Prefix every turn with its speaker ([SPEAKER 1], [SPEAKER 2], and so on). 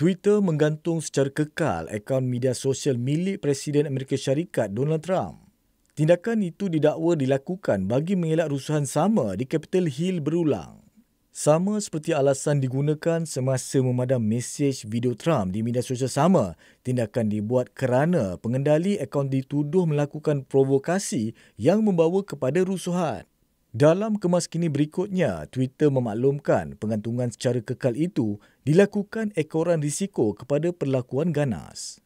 [SPEAKER 1] Twitter
[SPEAKER 2] menggantung secara kekal akaun media sosial milik Presiden Amerika Syarikat Donald Trump. Tindakan itu didakwa dilakukan bagi mengelak rusuhan sama di Capitol Hill berulang. Sama seperti alasan digunakan semasa memadam mesej video Trump di media sosial sama, tindakan dibuat kerana pengendali akaun dituduh melakukan provokasi yang membawa kepada rusuhan. Dalam kemas kini berikutnya, Twitter memaklumkan pengantungan secara kekal itu dilakukan ekoran risiko kepada
[SPEAKER 1] perlakuan ganas.